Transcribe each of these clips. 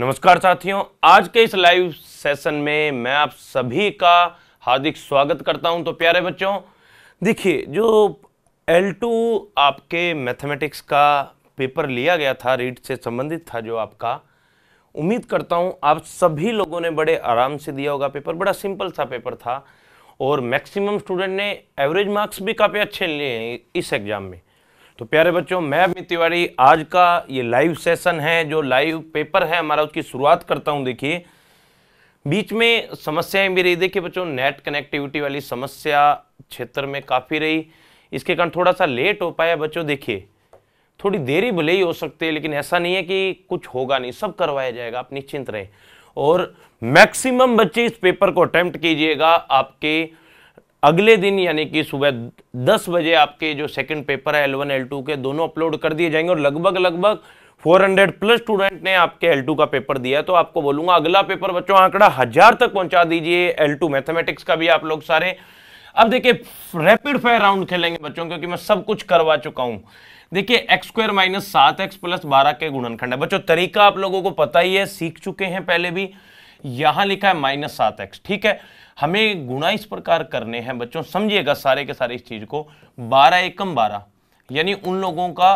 नमस्कार साथियों आज के इस लाइव सेशन में मैं आप सभी का हार्दिक स्वागत करता हूं तो प्यारे बच्चों देखिए जो L2 आपके मैथमेटिक्स का पेपर लिया गया था रीट से संबंधित था जो आपका उम्मीद करता हूं आप सभी लोगों ने बड़े आराम से दिया होगा पेपर बड़ा सिंपल सा पेपर था और मैक्सिमम स्टूडेंट ने एवरेज मार्क्स भी काफ़ी अच्छे लिए हैं इस एग्ज़ाम में तो प्यारे बच्चों मैं अमित तिवारी आज का ये लाइव सेशन है जो लाइव पेपर है हमारा उसकी शुरुआत करता हूँ देखिए बीच में समस्याएं भी रही देखिए बच्चों नेट कनेक्टिविटी वाली समस्या क्षेत्र में काफ़ी रही इसके कारण थोड़ा सा लेट हो पाया बच्चों देखिए थोड़ी देरी भले ही हो सकती है लेकिन ऐसा नहीं है कि कुछ होगा नहीं सब करवाया जाएगा आप निश्चिंत रहें और मैक्सिमम बच्चे इस पेपर को अटैम्प्ट कीजिएगा आपके अगले दिन यानी कि सुबह दस बजे आपके जो सेकंड पेपर है एल वन एल टू के दोनों अपलोड कर दिए जाएंगे और लगभग लगभग 400 प्लस स्टूडेंट ने आपके एल टू का पेपर दिया तो आपको बोलूंगा अगला पेपर बच्चों आंकड़ा हजार तक पहुंचा दीजिए एल टू मैथमेटिक्स का भी आप लोग सारे अब देखिए रैपिड फायर राउंड खेलेंगे बच्चों क्योंकि मैं सब कुछ करवा चुका हूं देखिए एक्स स्क्वायर माइनस सात एक्स प्लस बारह के गुणनखंड है बच्चों तरीका आप लोगों को पता ही है सीख चुके हैं पहले भी यहां लिखा है माइनस सात एक्स ठीक है हमें गुणा इस प्रकार करने हैं बच्चों समझिएगा सारे के सारे इस चीज को बारह एकम बारह यानी उन लोगों का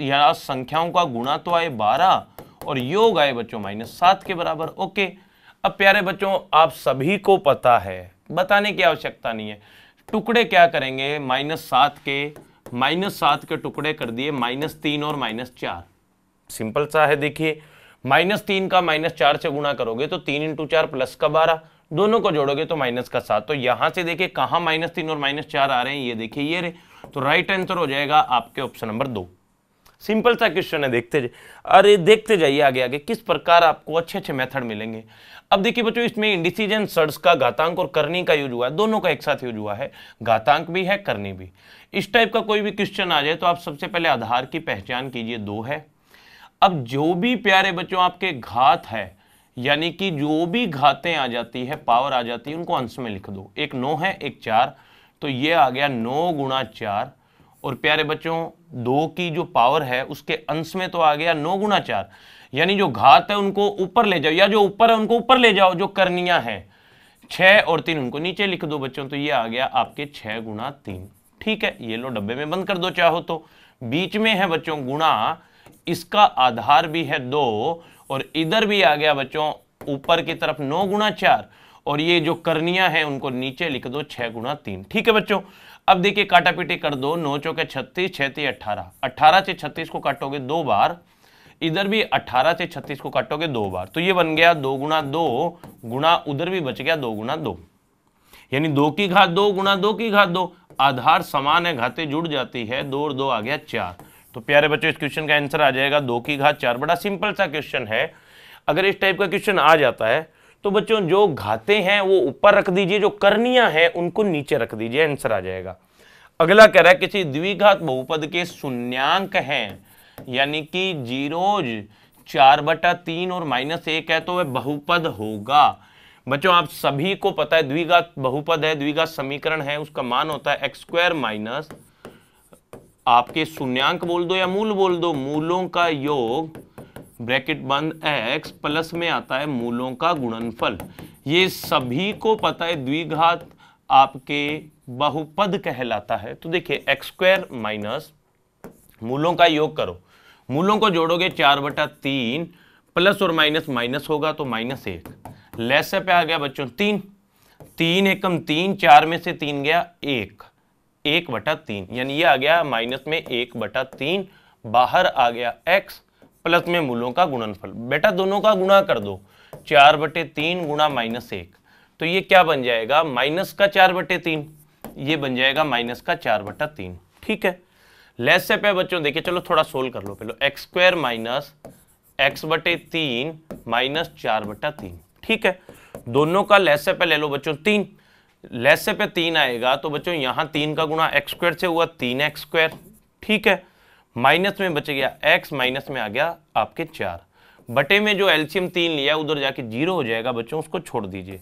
या संख्याओं का गुणा तो आए बारह और योग आए बच्चों माइनस सात के बराबर ओके अब प्यारे बच्चों आप सभी को पता है बताने की आवश्यकता नहीं है टुकड़े क्या करेंगे माइनस सात के माइनस सात के टुकड़े कर दिए माइनस तीन और माइनस चार सिंपल सा है देखिए माइनस तीन का माइनस चार से गुणा करोगे तो तीन इंटू चार प्लस का बारह दोनों को जोड़ोगे तो माइनस का सात तो यहां से देखिए कहां माइनस तीन और माइनस चार आ रहे हैं ये देखिए ये रे तो राइट आंसर हो जाएगा आपके ऑप्शन नंबर दो सिंपल सा क्वेश्चन है देखते जाए अरे देखते जाइए आगे आगे किस प्रकार आपको अच्छे अच्छे मेथड मिलेंगे अब देखिए बच्चों इसमें इंडिसीजन सर्ड्स का घातांक और करनी का यूज हुआ है दोनों का एक साथ यूज हुआ है घातांक भी है करनी भी इस टाइप का कोई भी क्वेश्चन आ जाए तो आप सबसे पहले आधार की पहचान कीजिए दो है अब जो भी प्यारे बच्चों आपके घात है यानी कि जो भी घातें आ जाती है पावर आ जाती है उनको अंश में लिख दो एक नौ है एक चार तो ये आ गया नौ गुणा चार और प्यारे बच्चों दो की जो पावर है उसके अंश में तो आ गया नौ गुणा चार यानी जो घात है उनको ऊपर ले जाओ या जो ऊपर है उनको ऊपर ले जाओ जो करनिया है छह और तीन उनको नीचे लिख दो बच्चों तो ये आ गया आपके छह गुणा तीन ठीक है ये लो डब्बे में बंद कर दो चाहो तो बीच में है बच्चों गुणा इसका आधार भी है दो और इधर भी आ गया बच्चों ऊपर की तरफ नौ गुणा चार और ये जो करनिया है उनको नीचे लिख दो छह गुणा तीन ठीक है बच्चों अब देखिए काटा पीटी कर दो नौ चौके छत्तीस छत्ती अट्ठारह अट्ठारह से छत्तीस को काटोगे दो बार इधर भी अट्ठारह से छत्तीस को काटोगे दो बार तो ये बन गया दो गुणा दो गुणा उधर भी बच गया दो गुणा दो यानी दो की घात दो गुणा दो की घात दो आधार समान है घाते जुड़ जाती है दो और दो आ गया चार तो प्यारे बच्चों इस क्वेश्चन का आंसर आ जाएगा दो की घात चार बड़ा सिंपल सा क्वेश्चन है अगर इस टाइप का क्वेश्चन आ जाता है तो बच्चों जो घाते हैं वो ऊपर रख दीजिए जो करनिया है उनको नीचे रख दीजिए आंसर आ जाएगा अगला कह रहा है किसी द्विघात बहुपद के शून्यांक हैं यानी कि जीरोज चार बटा तीन और माइनस एक है तो वह बहुपद होगा बच्चों आप सभी को पता है द्विघात बहुपद है द्विघात समीकरण है उसका मान होता है एक्स स्क्वायर माइनस आपके शून्यंक बोल दो या मूल बोल दो मूलों का योग ब्रैकेट बंद एक्स प्लस में आता है मूलों का गुणनफल ये सभी को पता है द्विघात आपके बहुपद कहलाता है तो देखिए एक्स स्क्वायर माइनस मूलों का योग करो मूलों को जोड़ोगे चार बटा तीन प्लस और माइनस माइनस होगा तो माइनस एक लेस पे आ गया बच्चों तीन तीन एकम तीन चार में से तीन गया एक एक बटा तीन यानी ये आ गया माइनस में एक बटा तीन बाहर आ गया x प्लस में मूलों का गुणनफल बेटा दोनों का गुणा कर दो चार बटे तीन गुणा माइनस एक तो ये क्या बन जाएगा माइनस का चार बटे तीन ये बन जाएगा माइनस का चार बटा तीन ठीक है लेस से पे बच्चों देखिए चलो थोड़ा सोल्व कर लो पहले एक्स स्क्वायर माइनस एक्स बटे तीन माइनस चार बटा तीन ठीक है दोनों का लेस से पे ले लो बच्चों तीन लेसे पे तीन आएगा तो बच्चों यहाँ तीन का गुणा एक्स स्क्वायर से हुआ तीन एक्स स्क्वायर ठीक है माइनस में बच गया एक्स माइनस में आ गया आपके चार बटे में जो एल्शियम तीन लिया उधर जाके जीरो हो जाएगा बच्चों उसको छोड़ दीजिए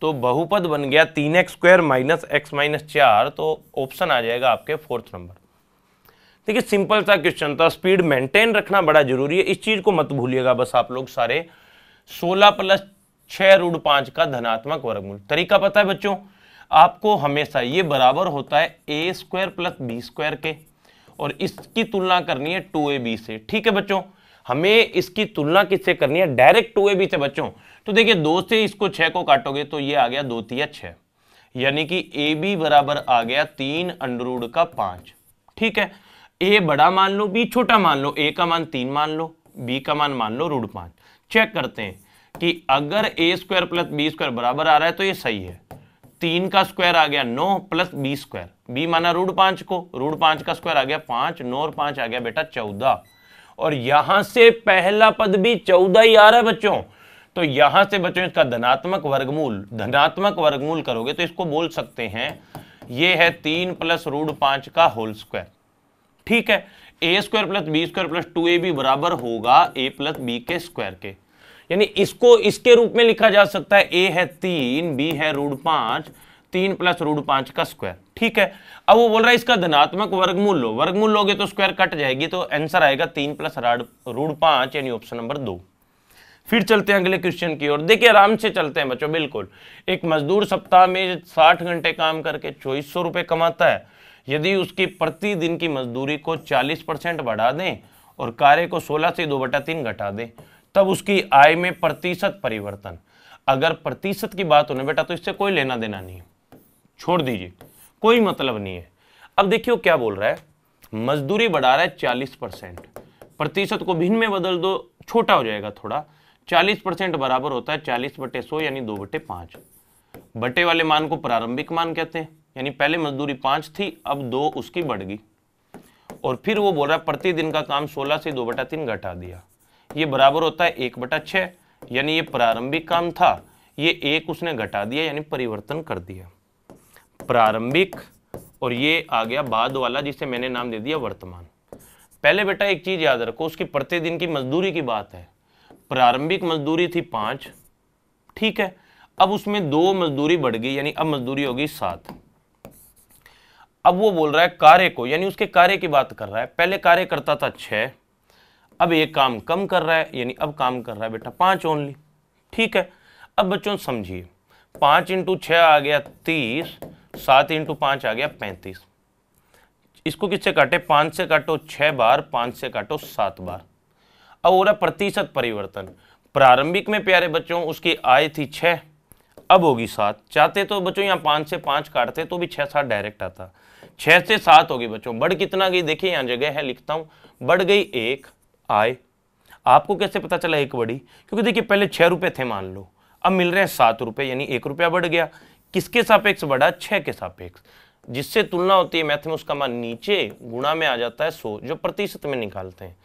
तो बहुपद बन गया तीन x square minus x minus चार तो ऑप्शन आ जाएगा आपके फोर्थ नंबर देखिए सिंपल सा क्वेश्चन था स्पीड मेंटेन रखना बड़ा जरूरी है इस चीज़ को मत भूलिएगा बस आप लोग सारे सोलह प्लस छह रूढ़ पांच का धनात्मक वर्गमूल तरीका पता है बच्चों आपको हमेशा ये बराबर होता है a square plus b square के और इसकी तुलना करनी है टू ए बी से ठीक है बच्चों हमें इसकी तुलना किससे करनी है डायरेक्ट टू ए बी से बच्चों तो देखिए दो से इसको छः को काटोगे तो ये आ गया दो तीया छः यानी कि ए बी बराबर आ गया तीन अंडरूड का पाँच ठीक है ए बड़ा मान लो बी छोटा मान लो ए का मान तीन मान लो बी का मान मान लो रूड पाँच चेक करते हैं कि अगर a square plus b square बराबर आ रहा है तो ये सही है तीन का स्क्वायर आ गया नौ प्लस बी स्क्वायर बी माना रूड पांच को रूड पांच का स्क्वायर आ गया पांच नौ और पांच आ गया बेटा चौदह और यहां से पहला पद भी चौदह ही आ रहा है बच्चों तो यहां से बच्चों इसका धनात्मक वर्गमूल धनात्मक वर्गमूल करोगे तो इसको बोल सकते हैं ये है तीन प्लस रूड पांच का होल स्क्वायर ठीक है a square plus b square plus two a b बराबर होगा ए प्लस बी के स्क्वायर के यानी इसको इसके रूप में लिखा जा सकता है ए है तीन बी है रूढ़ पांच तीन प्लस रूड पांच का स्क्वायर ठीक है अब वो बोल रहा है इसका धनात्मक वर्गमूल लो वर्गमूल लोगे तो स्क्वायर कट जाएगी तो आंसर आएगा तीन प्लस रूड़ पांच यानी ऑप्शन नंबर दो फिर चलते हैं अगले क्वेश्चन की ओर देखिए आराम से चलते हैं बच्चों बिल्कुल एक मजदूर सप्ताह में साठ घंटे काम करके चौबीस सौ कमाता है यदि उसकी प्रतिदिन की मजदूरी को चालीस परसेंट बढ़ा दें और कार्य को सोलह से दो बटा तीन घटा दें तब उसकी आय में प्रतिशत परिवर्तन अगर प्रतिशत की बात होने बेटा तो इससे कोई लेना देना नहीं है छोड़ दीजिए कोई मतलब नहीं है अब देखियो क्या बोल रहा है मजदूरी बढ़ा रहा है चालीस परसेंट प्रतिशत को भिन्न में बदल दो छोटा हो जाएगा थोड़ा चालीस परसेंट बराबर होता है चालीस बटे सौ यानी दो बटे पांच बटे वाले मान को प्रारंभिक मान कहते हैं यानी पहले मजदूरी पांच थी अब दो उसकी बढ़ गई और फिर वो बोल रहा है प्रतिदिन का काम सोलह से दो बटा तीन घटा दिया ये बराबर होता है एक बटा छः यानी ये प्रारंभिक काम था ये एक उसने घटा दिया यानी परिवर्तन कर दिया प्रारंभिक और ये आ गया बाद वाला जिसे मैंने नाम दे दिया वर्तमान पहले बेटा एक चीज़ याद रखो उसकी प्रतिदिन की मजदूरी की बात है प्रारंभिक मजदूरी थी पांच ठीक है अब उसमें दो मजदूरी बढ़ गई यानी अब मजदूरी होगी सात अब वो बोल रहा है कार्य को यानी उसके कार्य की बात कर रहा है पहले कार्य करता था छह अब ये काम कम कर रहा है यानी अब काम कर रहा है बेटा पांच ओनली ठीक है अब बच्चों समझिए पांच इंटू छ आ गया तीस सात इंटू पांच आ गया पैंतीस इसको किससे काटे पांच से काटो छह बार पांच से काटो सात बार अब हो रहा प्रतिशत परिवर्तन प्रारंभिक में प्यारे बच्चों उसकी आय थी छह अब होगी सात चाहते तो बच्चों यहाँ पांच से पांच काटते तो भी छह सात डायरेक्ट आता छह से सात होगी बच्चों बढ़ कितना गई देखिए यहाँ जगह है लिखता हूँ बढ़ गई एक आए आपको कैसे पता चला एक बड़ी क्योंकि देखिए पहले छः रुपये थे मान लो अब मिल रहे हैं सात रुपये यानी एक रुपया बढ़ गया किसके सापेक्ष बढ़ा छः के सापेक्ष जिससे तुलना होती है मैथ में उसका मान नीचे गुणा में आ जाता है सौ जो प्रतिशत में निकालते हैं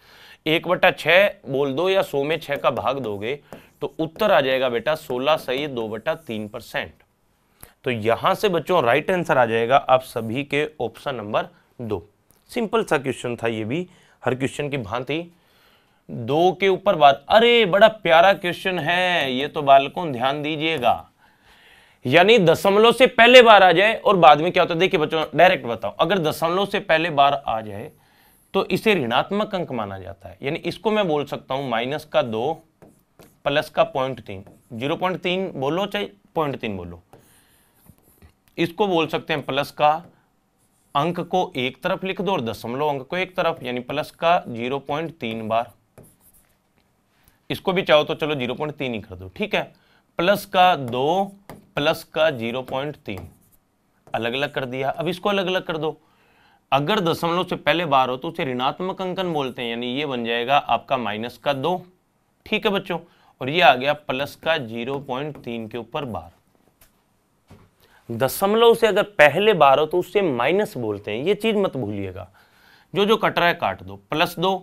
एक बटा छः बोल दो या सौ में छः का भाग दोगे तो उत्तर आ जाएगा बेटा सोलह सही दो बटा तीन परसेंट तो यहां से बच्चों राइट आंसर आ जाएगा आप सभी के ऑप्शन नंबर दो सिंपल सा क्वेश्चन था ये भी हर क्वेश्चन की भांति दो के ऊपर बात अरे बड़ा प्यारा क्वेश्चन है ये तो बालकों ध्यान दीजिएगा यानी दशमलव से पहले बार आ जाए और बाद में क्या होता है देखिए बच्चों डायरेक्ट बताओ अगर दशमलव से पहले बार आ जाए तो इसे ऋणात्मक अंक माना जाता है यानी इसको मैं बोल सकता हूं माइनस का दो प्लस का पॉइंट तीन जीरो पॉइंट तीन बोलो चाहे पॉइंट तीन बोलो इसको बोल सकते हैं प्लस का अंक को एक तरफ लिख दो और दशमलव अंक को एक तरफ यानी प्लस का जीरो पॉइंट तीन बार इसको भी चाहो तो चलो जीरो पॉइंट तीन ही कर दो ठीक है प्लस का दो प्लस का जीरो पॉइंट तीन अलग अलग कर दिया अब इसको अलग अलग कर दो अगर दशमलव से पहले बार हो तो उसे ऋणात्मक अंकन बोलते हैं यानी ये बन जाएगा आपका माइनस का दो ठीक है बच्चों और ये आ गया प्लस का जीरो पॉइंट तीन के ऊपर बार दशमलव से अगर पहले बार हो तो उससे माइनस बोलते हैं ये चीज मत भूलिएगा जो जो कट रहा है काट दो प्लस दो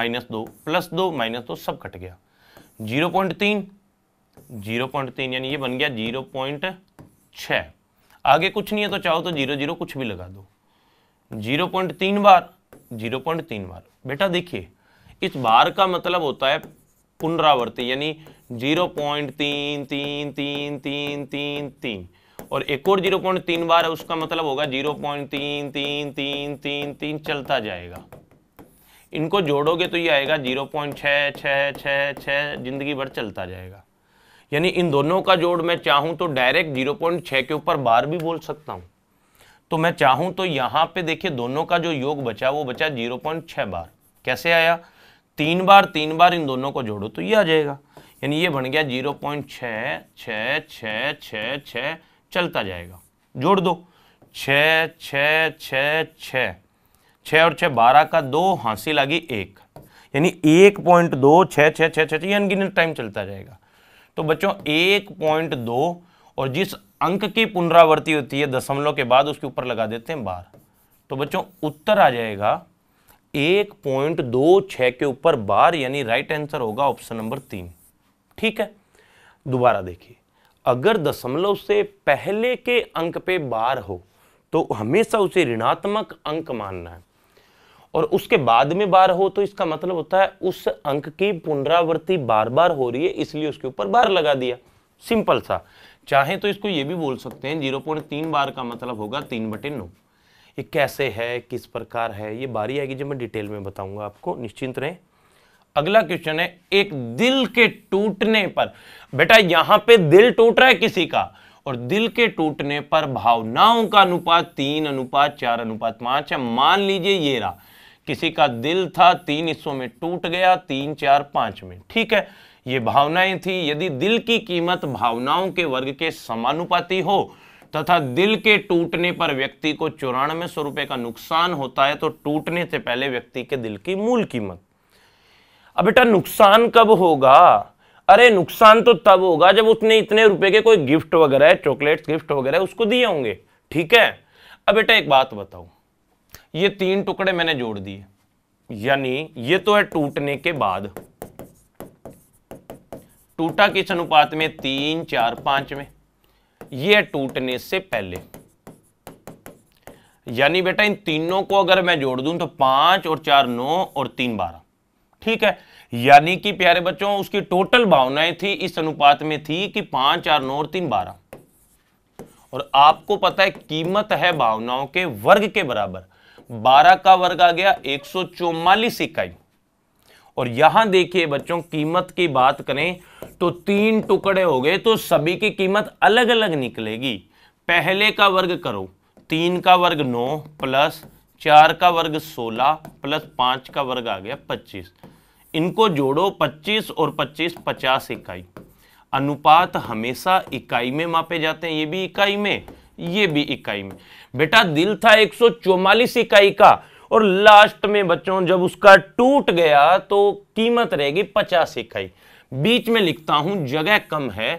माइनस दो प्लस दो माइनस दो सब कट गया जीरो पॉइंट तीन जीरो पॉइंट तीन यानी ये बन गया जीरो पॉइंट छः आगे कुछ नहीं है तो चाहो तो जीरो जीरो कुछ भी लगा दो जीरो पॉइंट तीन बार जीरो पॉइंट तीन बार बेटा देखिए इस बार का मतलब होता है पुनरावर्ती यानी जीरो पॉइंट तीन तीन तीन तीन तीन तीन और एक और जीरो पॉइंट तीन बार है उसका मतलब होगा जीरो पॉइंट तीन तीन तीन तीन तीन चलता जाएगा इनको जोड़ोगे तो ये आएगा जीरो पॉइंट छः छः छः छः जिंदगी भर चलता जाएगा यानी इन दोनों का जोड़ मैं चाहूँ तो डायरेक्ट जीरो पॉइंट छः के ऊपर बार भी बोल सकता हूँ तो मैं चाहूँ तो यहाँ पे देखिए दोनों का जो योग बचा वो बचा जीरो पॉइंट छः बार कैसे आया तीन बार तीन बार इन दोनों को जोड़ो तो ये आ जाएगा यानी ये बन गया जीरो पॉइंट छः छः छः छः छः चलता जाएगा जोड़ दो छः छः छः छः छः और छः बारह का दो हाँसी लगी एक यानी एक पॉइंट दो छः छः छः छः अनगिनत टाइम चलता जाएगा तो बच्चों एक पॉइंट दो और जिस अंक की पुनरावृत्ति होती है दशमलव के बाद उसके ऊपर लगा देते हैं बार तो बच्चों उत्तर आ जाएगा एक पॉइंट दो छः के ऊपर बार यानी राइट आंसर होगा ऑप्शन नंबर तीन ठीक है दोबारा देखिए अगर दशमलव से पहले के अंक पे बार हो तो हमेशा उसे ऋणात्मक अंक मानना है और उसके बाद में बार हो तो इसका मतलब होता है उस अंक की पुनरावृत्ति बार बार हो रही है इसलिए उसके ऊपर बार लगा दिया सिंपल सा चाहे तो इसको ये भी बोल सकते हैं जीरो पॉइंट तीन बार का मतलब होगा तीन बटे नौ ये कैसे है किस प्रकार है ये बारी आएगी जब मैं डिटेल में बताऊंगा आपको निश्चिंत रहें अगला क्वेश्चन है एक दिल के टूटने पर बेटा यहां पे दिल टूट रहा है किसी का और दिल के टूटने पर भावनाओं का अनुपात तीन अनुपात चार अनुपात पांच है मान लीजिए ये रहा किसी का दिल था तीन हिस्सों में टूट गया तीन चार पांच में ठीक है ये भावनाएं थी यदि दिल की कीमत भावनाओं के वर्ग के समानुपाती हो तथा दिल के टूटने पर व्यक्ति को चौरानवे सौ रुपए का नुकसान होता है तो टूटने से पहले व्यक्ति के दिल की मूल कीमत अब बेटा नुकसान कब होगा अरे नुकसान तो तब होगा जब उसने इतने रुपए के कोई गिफ्ट वगैरह चॉकलेट्स गिफ्ट वगैरह उसको दिए होंगे ठीक है अब बेटा एक बात बताऊं ये तीन टुकड़े मैंने जोड़ दिए यानी ये तो है टूटने के बाद टूटा किस अनुपात में तीन चार पांच में ये है टूटने से पहले यानी बेटा इन तीनों को अगर मैं जोड़ दूं तो पांच और चार नौ और तीन बारह ठीक है यानी कि प्यारे बच्चों उसकी टोटल भावनाएं थी इस अनुपात में थी कि पांच चार नौ और तीन बारह और आपको पता है कीमत है भावनाओं के वर्ग के बराबर बारह का वर्ग आ गया एक इकाई और यहां देखिए बच्चों कीमत की बात करें तो तीन टुकड़े हो गए तो सभी की कीमत अलग अलग निकलेगी पहले का वर्ग करो तीन का वर्ग नौ प्लस चार का वर्ग सोलह प्लस पांच का वर्ग आ गया पच्चीस इनको जोड़ो पच्चीस और पच्चीस पचास इकाई अनुपात हमेशा इकाई में मापे जाते हैं ये भी इकाई में ये भी इकाई में बेटा दिल था 144 इकाई का और लास्ट में बच्चों जब उसका टूट गया तो कीमत रहेगी पचास इकाई बीच में लिखता हूं जगह कम है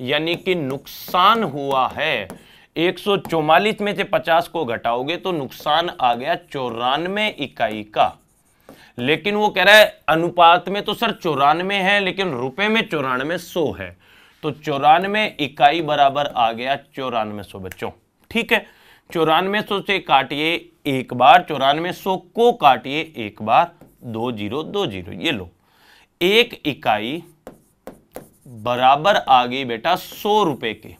यानी कि नुकसान हुआ है 144 में से 50 को घटाओगे तो नुकसान आ गया चौरानवे इकाई का लेकिन वो कह रहा है अनुपात में तो सर चौरानवे है लेकिन रुपए में चौरानवे सौ है तो चौरानवे इकाई बराबर आ गया चौरानवे सौ बच्चों ठीक है चौरानवे सौ से काटिए एक बार चौरानवे सौ को काटिए एक बार दो जीरो दो जीरो ये लो एक इकाई बराबर आ गई बेटा सौ रुपए के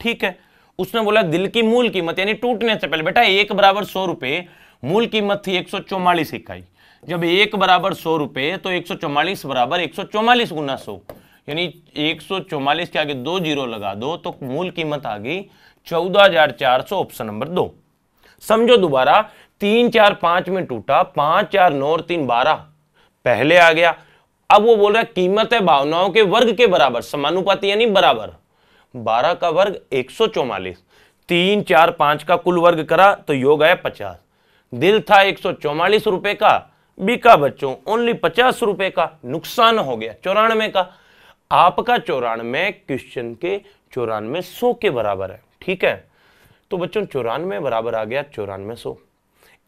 ठीक है उसने बोला दिल की मूल कीमत यानी टूटने से पहले बेटा एक बराबर सौ रुपए मूल कीमत थी एक सौ चौवालीस इकाई जब एक बराबर सौ रुपए तो एक सौ बराबर एक सौ चौवालीस गुना सौ यानी एक के आगे दो जीरो लगा दो तो मूल कीमत आ गई चौदह ऑप्शन नंबर दो समझो दोबारा तीन चार पांच में टूटा पांच चार नौ और तीन बारह पहले आ गया अब वो बोल रहा है कीमत है भावनाओं के वर्ग के बराबर समानुपाती यानी बराबर बारह का वर्ग एक सौ चौवालीस तीन चार पांच का कुल वर्ग करा तो योग आया पचास दिल था एक सौ चौवालीस रुपए का बिका बच्चों ओनली पचास रुपए का नुकसान हो गया चौरानवे का आपका चौरानवे क्वेश्चन के चौरानवे सौ के बराबर है ठीक है तो बच्चों चौरानवे बराबर आ गया चौरानवे सौ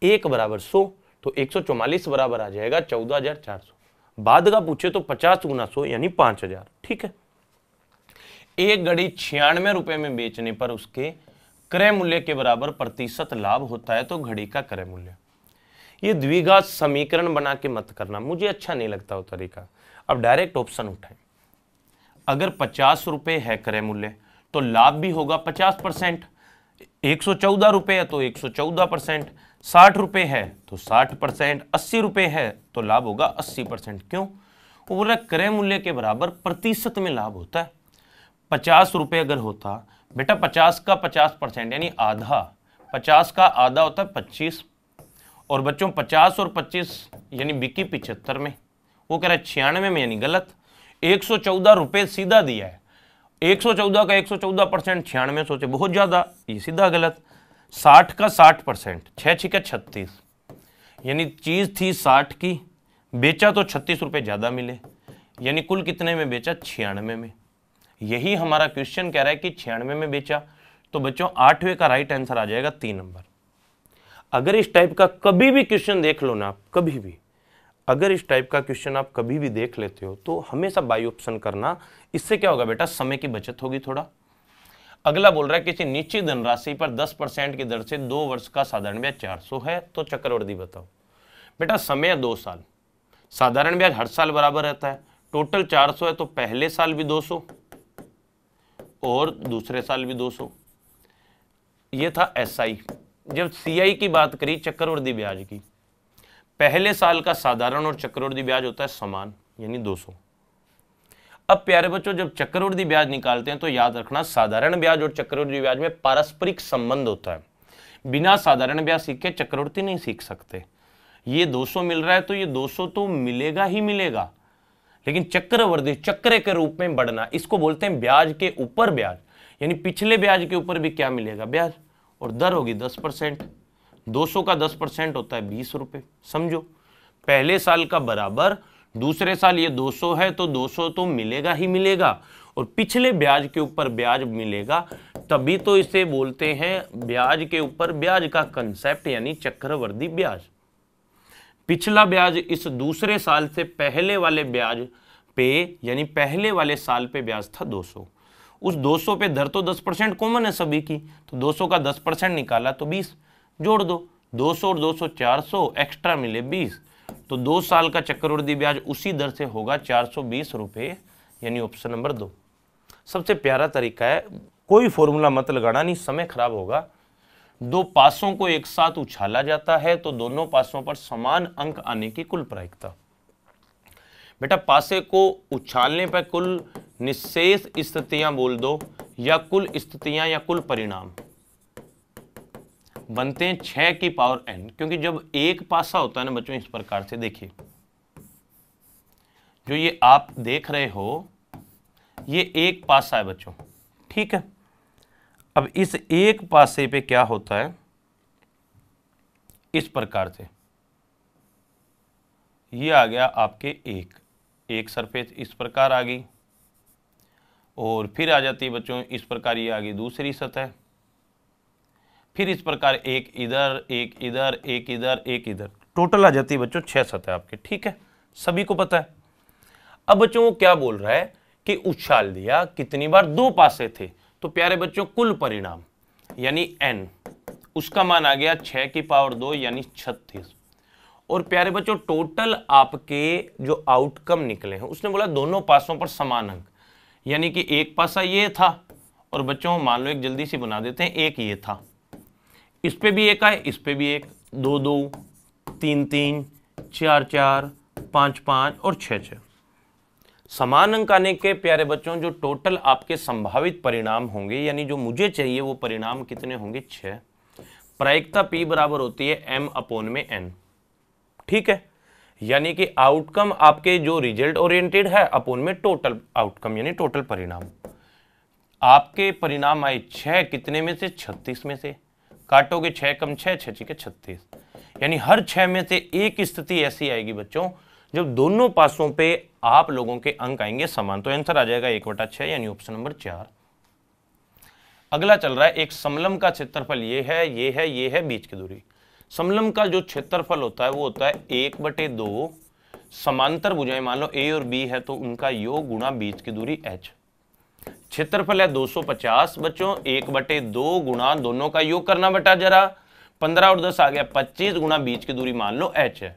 एक बराबर सौ तो एक सौ चौवालीस बराबर आ जाएगा चौदह हजार चार सौ बाद का पूछे तो पचास गुना सौ यानी पांच हजार ठीक है एक घड़ी छियानवे रुपए में बेचने पर उसके क्रय मूल्य के बराबर प्रतिशत लाभ होता है तो घड़ी का क्रय मूल्य ये द्विघात समीकरण बना के मत करना मुझे अच्छा नहीं लगता वो तरीका अब डायरेक्ट ऑप्शन उठाएं अगर पचास रुपये है क्रय मूल्य तो लाभ भी होगा पचास परसेंट एक सौ चौदह रुपये है तो एक सौ चौदह परसेंट साठ रुपये है तो साठ परसेंट अस्सी रुपये है तो लाभ होगा अस्सी परसेंट क्यों वो बोल क्रय मूल्य के बराबर प्रतिशत में लाभ होता है पचास रुपये अगर होता बेटा पचास का पचास परसेंट यानी आधा पचास का आधा होता है पच्चीस और बच्चों पचास और पच्चीस यानी बिकी पिचहत्तर में वो कह रहा है छियानवे में यानी गलत एक सौ चौदह रुपये सीधा दिया है एक सौ चौदह का एक सौ चौदह परसेंट छियानवे सोचे बहुत ज़्यादा ये सीधा गलत साठ का साठ परसेंट छः छिका छत्तीस यानी चीज़ थी साठ की बेचा तो छत्तीस रुपये ज़्यादा मिले यानी कुल कितने में बेचा छियानवे में यही हमारा क्वेश्चन कह रहा है कि छियानवे में बेचा तो बच्चों आठवें का राइट आंसर आ जाएगा तीन नंबर अगर इस टाइप का कभी भी क्वेश्चन देख लो ना आप कभी भी अगर इस टाइप का क्वेश्चन आप कभी भी देख लेते हो तो हमेशा बाई ऑप्शन करना इससे क्या होगा बेटा समय की बचत होगी थोड़ा अगला बोल रहा है किसी निश्चित धनराशि पर 10 परसेंट की दर से दो वर्ष का साधारण ब्याज 400 है तो चक्रवर्ती बताओ बेटा समय दो साल साधारण ब्याज हर साल बराबर रहता है टोटल 400 है तो पहले साल भी 200 और दूसरे साल भी 200 यह था एस SI. जब सी की बात करी चक्रवर्ती ब्याज की पहले साल का साधारण और चक्रवृद्धि ब्याज होता है समान यानी 200 अब प्यारे बच्चों जब चक्रवृद्धि ब्याज निकालते हैं तो याद रखना साधारण ब्याज और चक्रवृद्धि ब्याज में पारस्परिक संबंध होता है बिना साधारण ब्याज सीखे चक्रवर्ती नहीं सीख सकते ये 200 मिल रहा है तो ये 200 तो मिलेगा ही मिलेगा लेकिन चक्रवृद्धि चक्र के रूप में बढ़ना इसको बोलते हैं ब्याज के ऊपर ब्याज यानी पिछले ब्याज के ऊपर भी क्या मिलेगा ब्याज और दर होगी दस परसेंट 200 का 10 परसेंट होता है बीस रुपए समझो पहले साल का बराबर दूसरे साल ये 200 है तो 200 तो मिलेगा ही मिलेगा और पिछले ब्याज के ऊपर ब्याज मिलेगा तभी तो इसे बोलते हैं ब्याज के ऊपर ब्याज का कंसेप्ट यानी चक्रवर्ती ब्याज पिछला ब्याज इस दूसरे साल से पहले वाले ब्याज पे यानी पहले वाले साल पे ब्याज था 200 उस 200 पे दर तो 10 परसेंट कॉमन है सभी की तो 200 का 10 परसेंट निकाला तो बीस जोड़ दो 200 और 200 400 एक्स्ट्रा मिले 20 तो दो साल का चक्रवृद्धि ब्याज उसी दर से होगा चार सौ यानी ऑप्शन नंबर दो सबसे प्यारा तरीका है कोई फॉर्मूला मत लगाना नहीं समय खराब होगा दो पासों को एक साथ उछाला जाता है तो दोनों पासों पर समान अंक आने की कुल प्रायिकता बेटा पासे को उछालने पर कुल निशेष स्थितियां बोल दो या कुल स्थितियां या कुल परिणाम बनते हैं छह की पावर एन क्योंकि जब एक पासा होता है ना बच्चों इस प्रकार से देखिए जो ये आप देख रहे हो ये एक पासा है बच्चों ठीक है अब इस एक पासे पे क्या होता है इस प्रकार से ये आ गया आपके एक एक सरफेस इस प्रकार आ गई और फिर आ जाती है बच्चों इस प्रकार ये आ गई दूसरी सतह फिर इस प्रकार एक इधर एक इधर एक इधर एक इधर टोटल आ जाती है बच्चों छह सतह आपके ठीक है सभी को पता है अब बच्चों वो क्या बोल रहा है कि उछाल दिया कितनी बार दो पासे थे तो प्यारे बच्चों कुल परिणाम यानी एन उसका मान आ गया छः की पावर दो यानी छत्तीस और प्यारे बच्चों टोटल आपके जो आउटकम निकले हैं उसने बोला दोनों पासों पर समान अंक यानी कि एक पासा ये था और बच्चों मान लो एक जल्दी से बना देते हैं एक ये था इस पर भी एक आए इस पे भी एक दो दो तीन तीन चार चार पाँच पाँच और छ छः समान अंक आने के प्यारे बच्चों जो टोटल आपके संभावित परिणाम होंगे यानी जो मुझे चाहिए वो परिणाम कितने होंगे छः प्रायिकता P बराबर होती है M अपोन में N ठीक है यानी कि आउटकम आपके जो रिजल्ट ओरिएंटेड है अपोन में टोटल आउटकम यानी टोटल परिणाम आपके परिणाम आए छः कितने में से छत्तीस में से काटोगे छः कम छः छः छिके छत्तीस यानी हर छः में से एक स्थिति ऐसी आएगी बच्चों जब दोनों पासों पे आप लोगों के अंक आएंगे समान तो आंसर आ जाएगा एक बटा छः यानी ऑप्शन नंबर चार अगला चल रहा है एक समलम का क्षेत्रफल ये है ये है ये है बीच की दूरी समलम का जो क्षेत्रफल होता है वो होता है एक बटे दो समांतर बुझाएं मान लो ए और बी है तो उनका योग गुणा बीच की दूरी एच क्षेत्रफल है 250 बच्चों एक बटे दो गुणा दोनों का योग करना बटा जरा 15 और 10 आ गया 25 गुणा बीच की दूरी मान लो एच है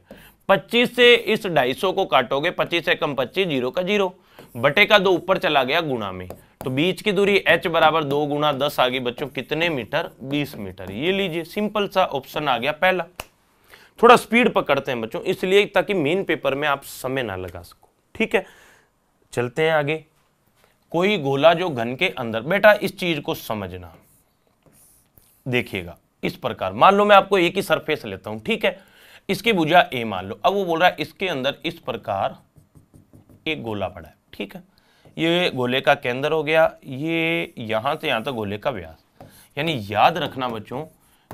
पच्चीस से इस ढाई को काटोगे पच्चीस से कम 25 जीरो का जीरो बटे का दो ऊपर चला गया गुणा में तो बीच की दूरी h बराबर दो गुणा दस आ गई बच्चों कितने मीटर 20 मीटर ये लीजिए सिंपल सा ऑप्शन आ गया पहला थोड़ा स्पीड पकड़ते हैं बच्चों इसलिए ताकि मेन पेपर में आप समय ना लगा सको ठीक है चलते हैं आगे कोई गोला जो घन के अंदर बेटा इस चीज को समझना देखिएगा इस प्रकार मान लो मैं आपको एक ही सरफेस लेता हूं ठीक है इसकी भुजा ए मान लो अब वो बोल रहा है इसके अंदर इस प्रकार एक गोला पड़ा है ठीक है ये गोले का केंद्र हो गया ये यहां से यहां तक तो गोले का व्यास यानी याद रखना बच्चों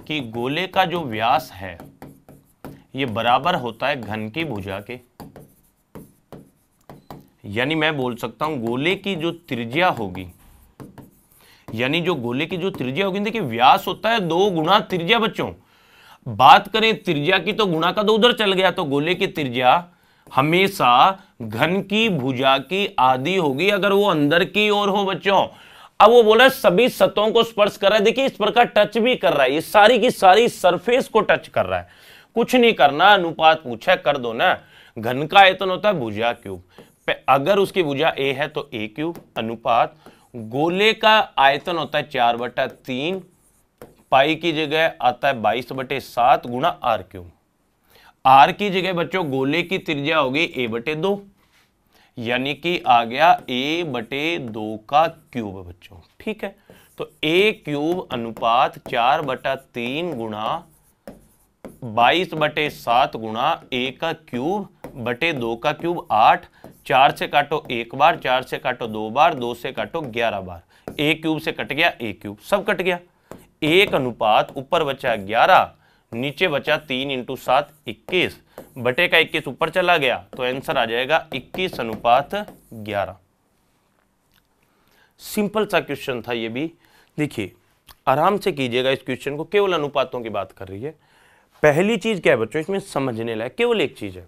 कि गोले का जो व्यास है ये बराबर होता है घन की भुजा के यानी मैं बोल सकता हूं गोले की जो त्रिज्या होगी यानी जो गोले की जो त्रिज्या होगी देखिए व्यास होता है दो गुणा त्रिज्या बच्चों बात करें त्रिज्या की तो गुणा का तो उधर चल गया तो गोले की त्रिज्या हमेशा घन की भुजा की आदि होगी अगर वो अंदर की ओर हो बच्चों अब वो बोला सभी सतों को स्पर्श कर रहा है देखिए इस प्रकार टच भी कर रहा है ये सारी की सारी सरफेस को टच कर रहा है कुछ नहीं करना अनुपात पूछा कर दो ना घन का आयतन होता है भुजा क्यूब पे अगर उसकी भुजा ए है तो ए क्यूब अनुपात गोले का आयतन होता है चार बटा तीन पाई की जगह आता है बाईस बटे सात गुणा आर क्यूब आर की जगह बच्चों गोले की त्रिज्या होगी ए बटे दो यानी कि आ गया ए बटे दो का क्यूब बच्चों ठीक है तो ए क्यूब अनुपात चार बटा तीन गुणा बाईस बटे सात गुणा ए का क्यूब बटे दो का क्यूब आठ चार से काटो एक बार चार से काटो दो बार दो से काटो ग्यारह बार ए क्यूब से कट गया ए क्यूब सब कट गया एक अनुपात ऊपर बचा ग्यारह नीचे बचा तीन इंटू सात इक्कीस बटे का इक्कीस ऊपर चला गया तो आंसर आ जाएगा इक्कीस अनुपात ग्यारह सिंपल सा क्वेश्चन था ये भी देखिए आराम से कीजिएगा इस क्वेश्चन को केवल अनुपातों की बात कर रही है पहली चीज क्या है बच्चों इसमें समझने लायक केवल एक चीज है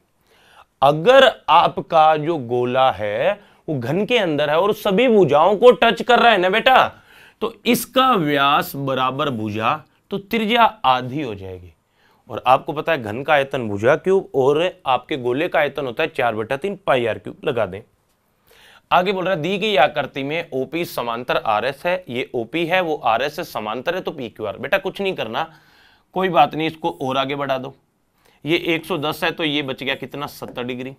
अगर आपका जो गोला है वो घन के अंदर है और सभी भुजाओं को टच कर रहा है ना बेटा तो इसका व्यास बराबर भुजा तो त्रिज्या आधी हो जाएगी और आपको पता है घन का आयतन भुजा क्यूब और आपके गोले का आयतन होता है चार बटा तीन पाई आर क्यूब लगा दें आगे बोल रहा है दी गई आकृति में ओपी समांतर एस है ये ओपी है वो एस है समांतर है तो पी क्यू आर बेटा कुछ नहीं करना कोई बात नहीं इसको और आगे बढ़ा दो ये 110 है तो ये बच गया कितना 70 डिग्री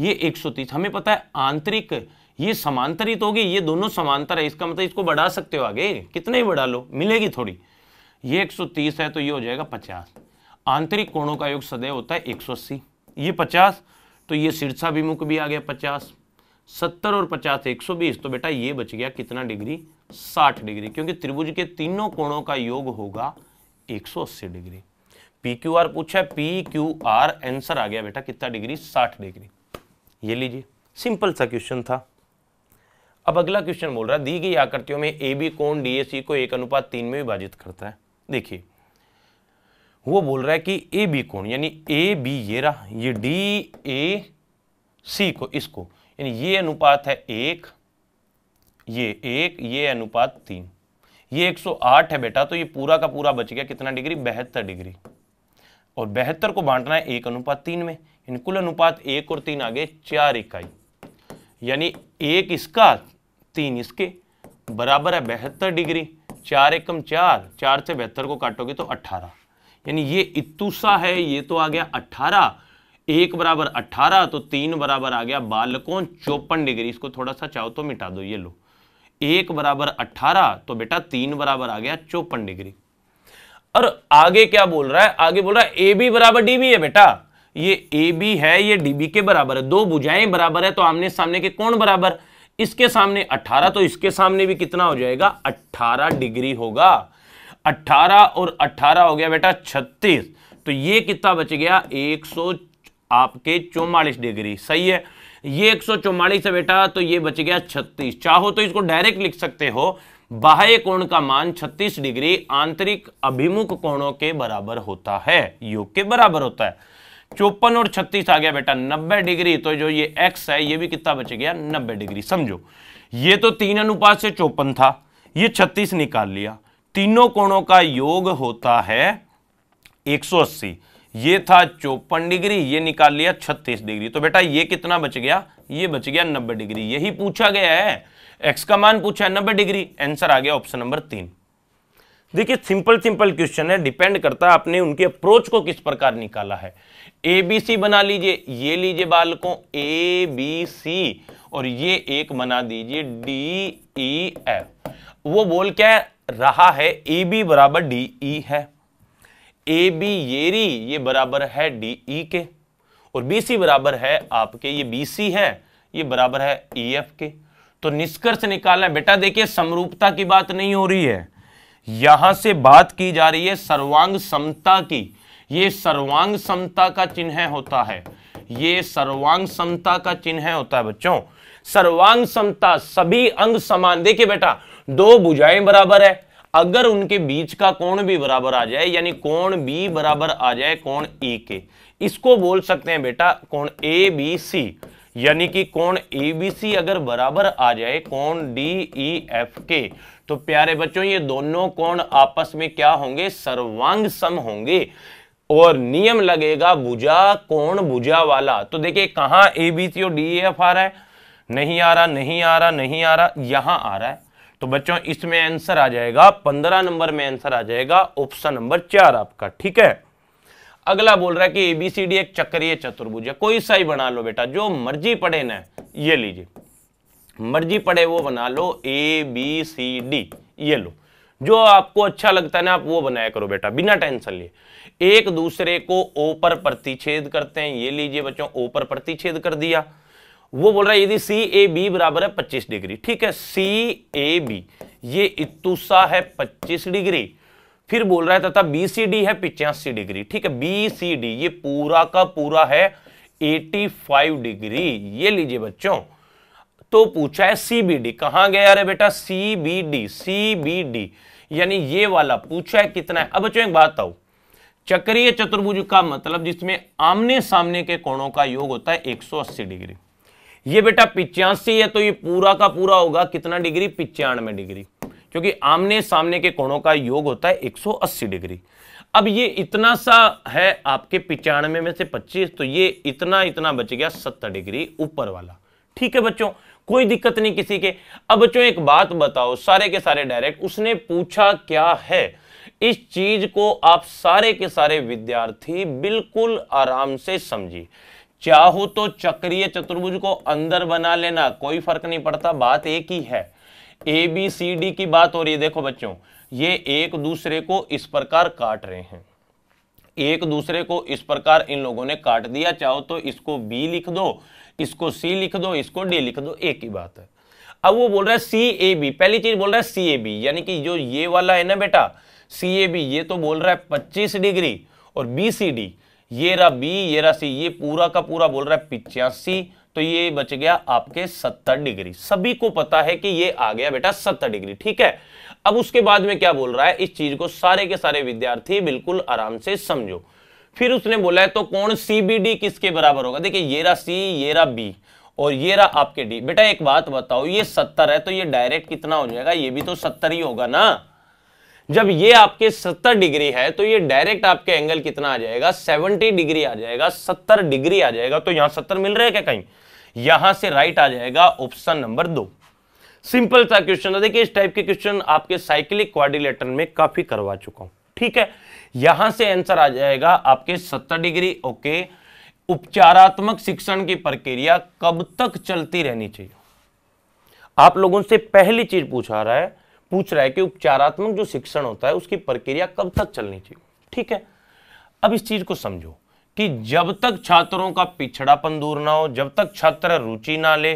ये 130 हमें पता है आंतरिक ये समांतरित होगी ये दोनों समांतर है इसका मतलब इसको बढ़ा सकते हो आगे कितने ही बढ़ा लो मिलेगी थोड़ी ये 130 है तो ये हो जाएगा 50 आंतरिक कोणों का योग सदैव होता है 180 ये 50 तो ये शीर्षाभिमुख भी आ गया 50 70 और 50 एक तो बेटा ये बच गया कितना डिग्री साठ डिग्री क्योंकि त्रिभुज के तीनों कोणों का योग होगा एक डिग्री पी क्यू आर पूछा है पी क्यू आर एंसर आ गया बेटा कितना डिग्री साठ डिग्री ये लीजिए सिंपल सा क्वेश्चन था अब अगला क्वेश्चन बोल रहा है दी गई आकृतियों में ए बी कोण डी ए सी को एक अनुपात तीन में विभाजित करता है देखिए वो बोल रहा है कि ए बी कोण यानी ए बी ये रहा ये डी ए सी को इसको यानी ये अनुपात है एक ये एक ये अनुपात तीन ये 108 है बेटा तो ये पूरा का पूरा बच गया कितना डिग्री बहत्तर डिग्री और बेहतर को बांटना है एक अनुपात तीन में यानी कुल अनुपात एक और तीन आगे चार इकाई यानी एक इसका तीन इसके बराबर है बेहतर डिग्री चार एकम चार चार से बेहतर को काटोगे तो अट्ठारह यानी ये इतुसा है ये तो आ गया अट्ठारह एक बराबर अट्ठारह तो तीन बराबर आ गया बालकों चौपन डिग्री इसको थोड़ा सा चाहो तो मिटा दो ये लो एक बराबर अट्ठारह तो बेटा तीन बराबर आ गया चौपन डिग्री और आगे क्या बोल रहा है आगे बोल रहा है ए बी बराबर डी बी है बेटा ये ए बी है ये डी बी के बराबर है दो बुझाएं बराबर है तो आमने सामने के कोण बराबर इसके सामने 18 तो इसके सामने भी कितना हो जाएगा 18 डिग्री होगा 18 और 18 हो गया बेटा 36 तो ये कितना बच गया 100 आपके चौवालीस डिग्री सही है ये एक सौ है बेटा तो ये बच गया छत्तीस चाहो तो इसको डायरेक्ट लिख सकते हो बाह्य कोण का मान 36 डिग्री आंतरिक अभिमुख कोणों के बराबर होता है योग के बराबर होता है चौपन और 36 आ गया बेटा 90 डिग्री तो जो ये x है ये भी कितना बच गया 90 डिग्री समझो ये तो तीन अनुपात से चौपन था ये 36 निकाल लिया तीनों कोणों का योग होता है 180 ये था चौपन डिग्री ये निकाल लिया 36 डिग्री तो बेटा ये कितना बच गया ये बच गया 90 डिग्री यही पूछा गया है एक्स का मान पूछा नब्बे डिग्री आंसर आ गया ऑप्शन नंबर तीन देखिए सिंपल सिंपल क्वेश्चन है डिपेंड करता है आपने उनके अप्रोच को किस प्रकार निकाला है ए बी सी बना लीजिए ये लीजिए बालकों ए बी सी और ये एक बना दीजिए डी ई एफ वो बोल क्या रहा है ए बी बराबर डी ई e है ए बी येरी ये बराबर है डी ई e के और बी सी बराबर है आपके ये बी सी है ये बराबर है ई e, एफ के तो निष्कर्ष निकालना बेटा देखिए समरूपता की बात नहीं हो रही है यहां से बात की जा रही है सर्वांग समता की ये सर्वांग समता का चिन्ह होता है ये सर्वांग समता का चिन्ह होता है बच्चों सर्वांग समता सभी अंग समान देखिए बेटा दो बुझाएं बराबर है अगर उनके बीच का कोण भी बराबर आ जाए यानी कोण बी बराबर आ जाए कोण ई के इसको बोल सकते हैं बेटा कोण ए बी सी यानी कि कोण सी अगर बराबर आ जाए कोण डी ई एफ के तो प्यारे बच्चों ये दोनों कोण आपस में क्या होंगे सर्वांग सम होंगे और नियम लगेगा भुजा कोण भुजा वाला तो देखिए कहाँ एबीसी और डी एफ e, आ रहा है नहीं आ रहा नहीं आ रहा नहीं आ रहा यहां आ रहा है तो बच्चों इसमें आंसर आ जाएगा पंद्रह नंबर में आंसर आ जाएगा ऑप्शन नंबर चार आपका ठीक है अगला बोल रहा है कि एबीसीडी एक चक्रीय चतुर्भुज है कोई सा ही बना लो बेटा जो मर्जी पड़े ना ये लीजिए मर्जी पड़े वो बना लो ए बी सी डी ये लो जो आपको अच्छा लगता है ना आप वो बनाया करो बेटा बिना टेंशन लिए एक दूसरे को ओपर प्रतिच्छेद करते हैं ये लीजिए बच्चों ओपर प्रतिच्छेद कर दिया वो बोल रहा है यदि सी ए बी बराबर है 25 डिग्री ठीक है सी ए बी ये इतुसा है 25 डिग्री फिर बोल रहा है तथा बी सी डी है पिचासी डिग्री ठीक है बी सी डी ये पूरा का पूरा है 85 डिग्री ये लीजिए बच्चों तो पूछा है सी बी डी कहां गया अरे बेटा C C B D B D यानी ये वाला पूछा है कितना है अब बच्चों एक बात आओ चक्रीय चतुर्भुज का मतलब जिसमें आमने सामने के कोणों का योग होता है 180 डिग्री ये बेटा पिचासी है तो ये पूरा का पूरा होगा कितना डिग्री पिचानवे डिग्री क्योंकि आमने सामने के कोणों का योग होता है 180 डिग्री अब ये इतना सा है आपके पिचानवे में से 25 तो ये इतना इतना बच गया 70 डिग्री ऊपर वाला ठीक है बच्चों कोई दिक्कत नहीं किसी के अब बच्चों एक बात बताओ सारे के सारे डायरेक्ट उसने पूछा क्या है इस चीज को आप सारे के सारे विद्यार्थी बिल्कुल आराम से समझिए चाहो तो चक्रीय चतुर्भुज को अंदर बना लेना कोई फर्क नहीं पड़ता बात एक ही है ए बी सी डी की बात हो रही है देखो बच्चों ये एक दूसरे को इस प्रकार काट रहे हैं एक दूसरे को इस प्रकार इन लोगों ने काट दिया चाहो तो इसको बी लिख दो इसको सी लिख दो इसको डी लिख दो एक ही बात है अब वो बोल रहा है सी ए बी पहली चीज बोल रहा है सी ए बी यानी कि जो ये वाला है ना बेटा सी ए बी ये तो बोल रहा है पच्चीस डिग्री और बी सी डी ये रहा बी ये रहा सी ये पूरा का पूरा बोल रहा है पिचासी तो ये बच गया आपके सत्तर डिग्री सभी को पता है कि ये आ गया बेटा सत्तर डिग्री ठीक है अब उसके बाद में क्या बोल रहा है इस चीज को सारे के सारे विद्यार्थी बिल्कुल आराम से समझो फिर उसने बोला है तो कौन सीबीडी किसके बराबर होगा देखिए ये रा सी ये रा बी और ये रा आपके डी बेटा एक बात बताओ ये सत्तर है तो ये डायरेक्ट कितना हो जाएगा ये भी तो सत्तर ही होगा ना जब ये आपके सत्तर डिग्री है तो ये डायरेक्ट आपके एंगल कितना आ जाएगा सेवनटी डिग्री आ जाएगा सत्तर डिग्री आ जाएगा तो यहां सत्तर मिल रहे है क्या कहीं यहां से राइट आ जाएगा ऑप्शन नंबर दो सिंपल सा क्वेश्चन देखिए इस टाइप के क्वेश्चन आपके साइक्लिक क्वारिलेटर में काफी करवा चुका हूं ठीक है यहां से आंसर आ जाएगा आपके सत्तर डिग्री ओके उपचारात्मक शिक्षण की प्रक्रिया कब तक चलती रहनी चाहिए आप लोगों से पहली चीज पूछा रहा है पूछ रहा है कि उपचारात्मक जो शिक्षण होता है उसकी प्रक्रिया कब तक चलनी चाहिए ठीक है अब इस चीज को समझो कि जब तक छात्रों का पिछड़ापन दूर ना हो जब तक छात्र रुचि ना ले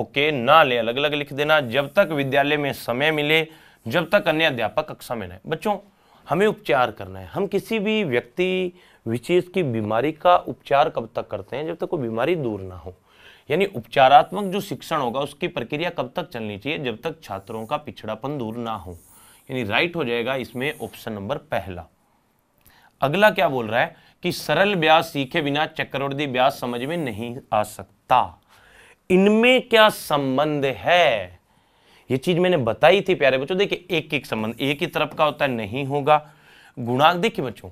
ओके ना ले अलग अलग लिख देना जब तक विद्यालय में समय मिले जब तक अन्य अध्यापक कक्षा में ना बच्चों हमें उपचार करना है हम किसी भी व्यक्ति विशेष की बीमारी का उपचार कब तक करते हैं जब तक वो बीमारी दूर ना हो यानी उपचारात्मक जो शिक्षण होगा उसकी प्रक्रिया कब तक चलनी चाहिए जब तक छात्रों का पिछड़ापन दूर ना हो यानी राइट हो जाएगा इसमें ऑप्शन नंबर पहला अगला क्या बोल रहा है कि सरल ब्याज सीखे बिना चक्रवर्ती ब्याज समझ में नहीं आ सकता इनमें क्या संबंध है ये चीज मैंने बताई थी प्यारे बच्चों देखिए एक एक संबंध एक ही तरफ का होता है नहीं होगा गुणाक देखिए बच्चों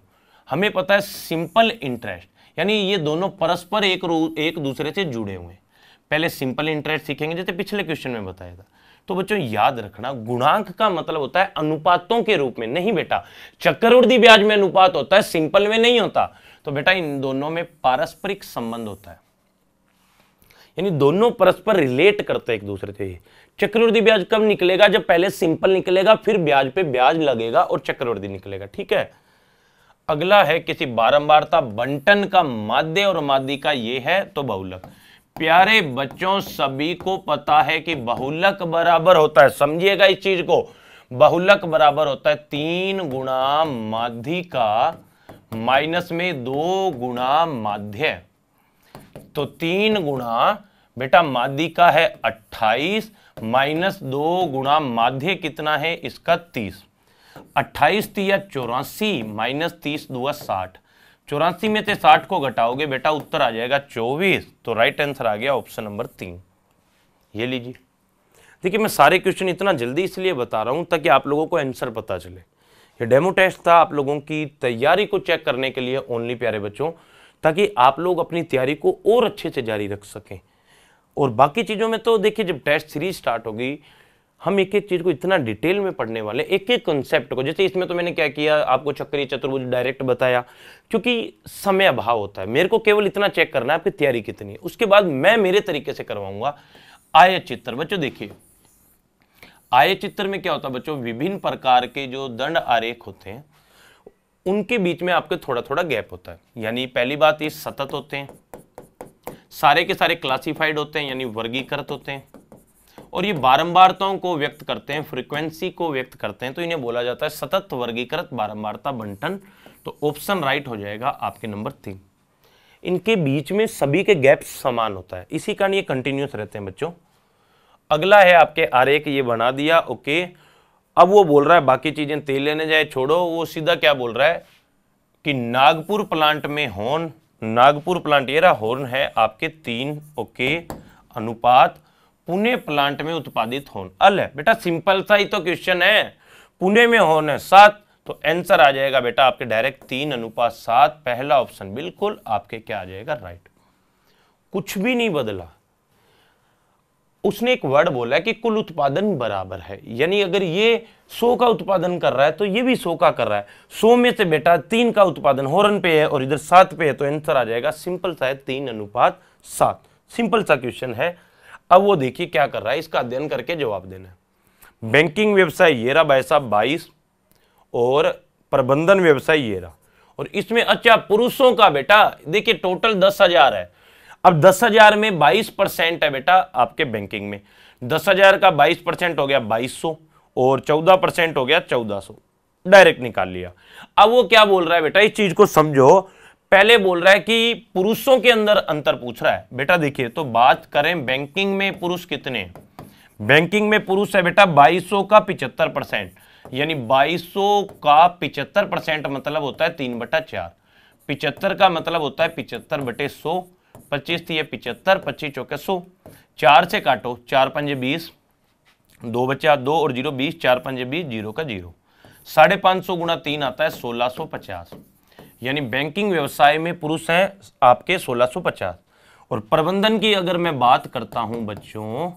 हमें पता है सिंपल इंटरेस्ट यानी ये दोनों परस्पर एक एक दूसरे से जुड़े हुए हैं पहले सिंपल इंटरेस्ट सीखेंगे जैसे पिछले क्वेश्चन में बताया था तो बच्चों याद रखना गुणांक का मतलब होता है अनुपातों के रूप में नहीं बेटा चक्रवृद्धि ब्याज में अनुपात होता है सिंपल में नहीं होता तो बेटा इन दोनों में पारस्परिक संबंध होता है यानी दोनों परस्पर रिलेट करते एक दूसरे से चक्रवृद्धि ब्याज कब निकलेगा जब पहले सिंपल निकलेगा फिर ब्याज पे ब्याज लगेगा और चक्रवृद्धि निकलेगा ठीक है अगला है किसी बारंबारता बंटन का माध्य और माध्य का ये है तो बहुलक प्यारे बच्चों सभी को पता है कि बहुलक बराबर होता है समझिएगा इस चीज को बहुलक बराबर होता है तीन गुणा माध्य का माइनस में दो गुणा माध्य तो तीन गुणा बेटा माध्य का है अट्ठाईस माइनस दो गुणा माध्य कितना है इसका तीस अट्ठाईस तीया चौरासी माइनस तीस दो साठ चौरासी में से साठ को घटाओगे बेटा उत्तर आ जाएगा चौबीस तो राइट आंसर आ गया ऑप्शन नंबर तीन ये लीजिए देखिए मैं सारे क्वेश्चन इतना जल्दी इसलिए बता रहा हूँ ताकि आप लोगों को आंसर पता चले ये डेमो टेस्ट था आप लोगों की तैयारी को चेक करने के लिए ओनली प्यारे बच्चों ताकि आप लोग अपनी तैयारी को और अच्छे से जारी रख सकें और बाकी चीज़ों में तो देखिए जब टेस्ट सीरीज स्टार्ट होगी हम एक एक चीज़ को इतना डिटेल में पढ़ने वाले एक एक कॉन्सेप्ट को जैसे इसमें तो मैंने क्या किया आपको चक्री चतुर्भुज डायरेक्ट बताया क्योंकि समय अभाव होता है मेरे को केवल इतना चेक करना है आपकी तैयारी कितनी है उसके बाद मैं मेरे तरीके से करवाऊंगा आय चित्र बच्चों देखिए आय चित्र में क्या होता है बच्चों विभिन्न प्रकार के जो दंड आरेख होते हैं उनके बीच में आपके थोड़ा थोड़ा गैप होता है यानी पहली बात ये सतत होते हैं सारे के सारे क्लासिफाइड होते हैं यानी वर्गीकृत होते हैं और ये बारंबारताओं को व्यक्त करते हैं फ्रीक्वेंसी को व्यक्त करते हैं तो इन्हें बोला जाता है सतत वर्गीकृत बारंबारता बंटन तो ऑप्शन राइट हो जाएगा आपके नंबर तीन इनके बीच में सभी के गैप समान होता है इसी कारण ये कंटिन्यूस रहते हैं बच्चों अगला है आपके आरेख ये बना दिया ओके अब वो बोल रहा है बाकी चीज़ें तेल लेने जाए छोड़ो वो सीधा क्या बोल रहा है कि नागपुर प्लांट में हॉर्न नागपुर प्लांट ये रहा हॉर्न है आपके तीन ओके अनुपात पुणे प्लांट में उत्पादित होन अल है बेटा सिंपल सा ही तो क्वेश्चन है पुणे में होने सात तो आंसर आ जाएगा बेटा आपके डायरेक्ट तीन अनुपात सात पहला ऑप्शन बिल्कुल आपके क्या आ जाएगा राइट कुछ भी नहीं बदला उसने एक वर्ड बोला कि कुल उत्पादन बराबर है यानी अगर ये सो का उत्पादन कर रहा है तो ये भी सो का कर रहा है सो में से बेटा तीन का उत्पादन होरन पे है और इधर सात पे है तो आंसर आ जाएगा सिंपल सा है तीन अनुपात सात सिंपल सा क्वेश्चन है अब वो देखिए क्या कर रहा है इसका अध्ययन करके जवाब देना बैंकिंग व्यवसाय ये रहा भाई साहब बाईस और प्रबंधन व्यवसाय ये रहा और इसमें अच्छा पुरुषों का बेटा देखिए टोटल दस हजार है अब दस हजार में बाईस परसेंट है बेटा आपके बैंकिंग में दस हजार का बाईस परसेंट हो गया बाईस सौ और चौदह परसेंट हो गया चौदह सौ डायरेक्ट निकाल लिया अब वो क्या बोल रहा है बेटा इस चीज को समझो पहले बोल रहा है कि पुरुषों के अंदर अंतर पूछ रहा है बेटा देखिए तो बात करें बैंकिंग में पुरुष कितने बैंकिंग में पुरुष है बेटा 2200 का पिचहत्तर परसेंट यानी 2200 का पिचहत्तर परसेंट मतलब होता है तीन बटा चार पिचहत्तर का मतलब होता है पिचहत्तर बटे सौ पच्चीस थी पिचहत्तर पच्चीस चौके सौ चार से काटो चार पंजे बीस दो बचा दो और जीरो बीस चार पंजे बीस जीरो का जीरो साढ़े पांच सौ गुणा तीन आता है सोलह सौ पचास यानी बैंकिंग व्यवसाय में पुरुष है आपके 1650 और प्रबंधन की अगर मैं बात करता हूं बच्चों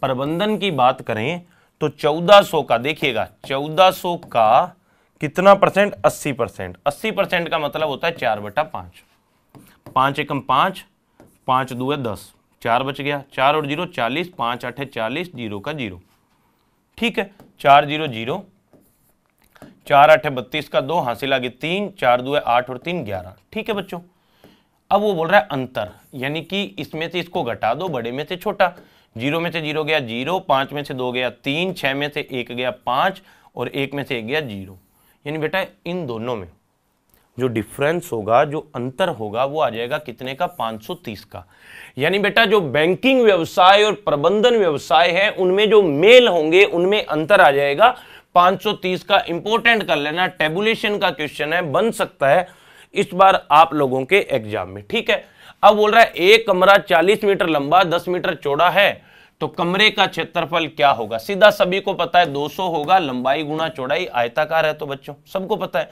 प्रबंधन की बात करें तो 1400 का देखिएगा 1400 का कितना परसेंट 80 परसेंट अस्सी परसेंट का मतलब होता है चार बटा पांच पांच एकम पांच पांच दो है दस चार बच गया चार और जीरो चालीस पांच आठ है चालीस जीरो का जीरो ठीक है चार जीरो जीरो चार आठ बत्तीस का दो हासिल आगे तीन चार दो आठ और तीन ग्यारह ठीक है बच्चों अब वो बोल रहा है अंतर यानी कि इसमें से इसको घटा दो बड़े में से छोटा जीरो में से जीरो गया जीरो पांच में से दो गया तीन छह में से एक गया पांच और एक में से एक गया जीरो यानी बेटा इन दोनों में जो डिफरेंस होगा जो अंतर होगा वो आ जाएगा कितने का 530 का यानी बेटा जो बैंकिंग व्यवसाय और प्रबंधन व्यवसाय है उनमें जो मेल होंगे उनमें अंतर आ जाएगा 530 का इंपोर्टेंट कर लेना टेबुलेशन का क्वेश्चन है बन सकता है इस बार आप लोगों के एग्जाम में ठीक है अब बोल रहा है एक कमरा 40 मीटर लंबा 10 मीटर चौड़ा है तो कमरे का क्षेत्रफल क्या होगा सीधा सभी को पता है 200 होगा लंबाई गुणा चौड़ाई आयताकार है तो बच्चों सबको पता है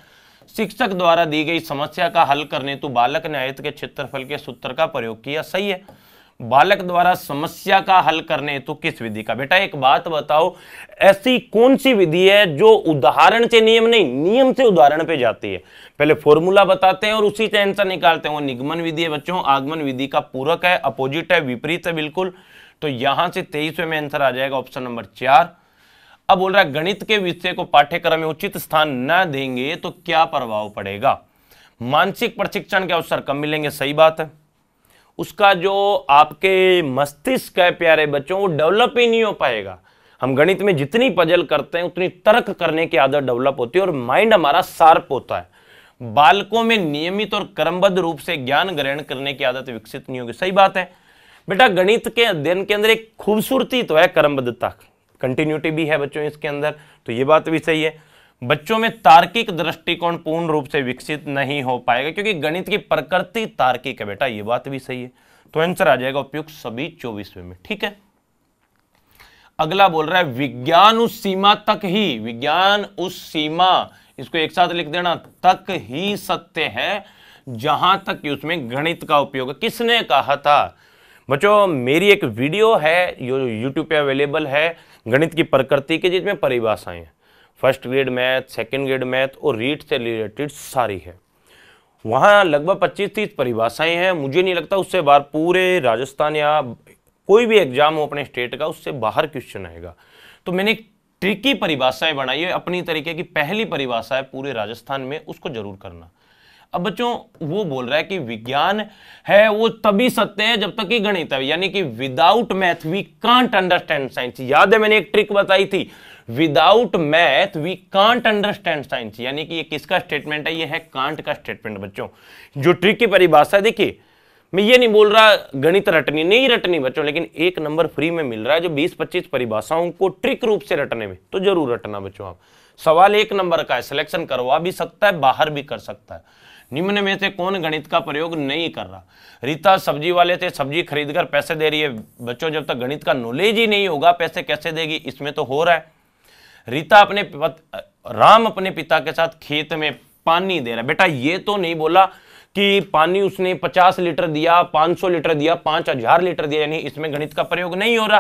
शिक्षक द्वारा दी गई समस्या का हल करने तो बालक ने आयत के क्षेत्रफल के सूत्र का प्रयोग किया सही है बालक द्वारा समस्या का हल करने हेतु तो किस विधि का बेटा एक बात बताओ ऐसी कौन सी विधि है जो उदाहरण से नियम नहीं नियम से उदाहरण पे जाती है पहले फॉर्मूला बताते हैं और उसी से आंसर निकालते हैं वो निगमन विधि है बच्चों आगमन विधि का पूरक है अपोजिट है विपरीत है बिल्कुल तो यहां से तेईसवे में आंसर आ जाएगा ऑप्शन नंबर चार अब बोल रहा है गणित के विषय को पाठ्यक्रम में उचित स्थान न देंगे तो क्या प्रभाव पड़ेगा मानसिक प्रशिक्षण के अवसर कम मिलेंगे सही बात है उसका जो आपके मस्तिष्क है प्यारे बच्चों वो डेवलप ही नहीं हो पाएगा हम गणित में जितनी पजल करते हैं उतनी तर्क करने की आदत डेवलप होती है और माइंड हमारा शार्प होता है बालकों में नियमित और क्रमबद्ध रूप से ज्ञान ग्रहण करने की आदत विकसित नहीं होगी सही बात है बेटा गणित के अध्ययन के अंदर एक खूबसूरती तो है क्रमबद्धता कंटिन्यूटी भी है बच्चों इसके अंदर तो ये बात भी सही है बच्चों में तार्किक दृष्टिकोण पूर्ण रूप से विकसित नहीं हो पाएगा क्योंकि गणित की प्रकृति तार्किक है बेटा ये बात भी सही है तो आंसर आ जाएगा उपयुक्त सभी चौबीसवें में ठीक है अगला बोल रहा है विज्ञान उस सीमा तक ही विज्ञान उस सीमा इसको एक साथ लिख देना तक ही सत्य है जहां तक कि उसमें गणित का उपयोग किसने कहा था बच्चों मेरी एक वीडियो है जो यूट्यूब पे अवेलेबल है गणित की प्रकृति के जिसमें परिभाषाएं first grade math second grade math और रीट से रिलेटेड सारी है वहाँ लगभग पच्चीस तीस परिभाषाएँ हैं मुझे नहीं लगता उससे बाहर पूरे राजस्थान या कोई भी एग्जाम हो अपने स्टेट का उससे बाहर क्वेश्चन आएगा तो मैंने एक ट्रिकी परिभाषाएं बनाई है अपनी तरीके की पहली परिभाषा है पूरे राजस्थान में उसको जरूर करना अब बच्चों वो बोल रहा है कि विज्ञान है वो तभी सत्य है जब तक कि गणित है यानी कि without math we can't understand science याद है मैंने एक ट्रिक बताई थी without math we can't understand science यानी कि ये किसका स्टेटमेंट है ये है कांट का स्टेटमेंट बच्चों जो ट्रिक की परिभाषा देखिए मैं ये नहीं बोल रहा गणित रटनी नहीं रटनी बच्चों लेकिन एक नंबर फ्री में मिल रहा है जो 20-25 परिभाषाओं को ट्रिक रूप से रटने में तो जरूर रटना बच्चों आप सवाल एक नंबर का है सिलेक्शन करवा भी सकता है बाहर भी कर सकता है निम्न में से कौन गणित का प्रयोग नहीं कर रहा रीता सब्जी वाले थे सब्जी खरीद कर पैसे दे रही है बच्चों जब तक गणित का नॉलेज ही नहीं होगा पैसे कैसे देगी इसमें तो हो रहा है रीता अपने पत, राम अपने पिता के साथ खेत में पानी दे रहा बेटा ये तो नहीं बोला कि पानी उसने 50 लीटर दिया 500 लीटर दिया 5000 लीटर दिया यानी इसमें गणित का प्रयोग नहीं हो रहा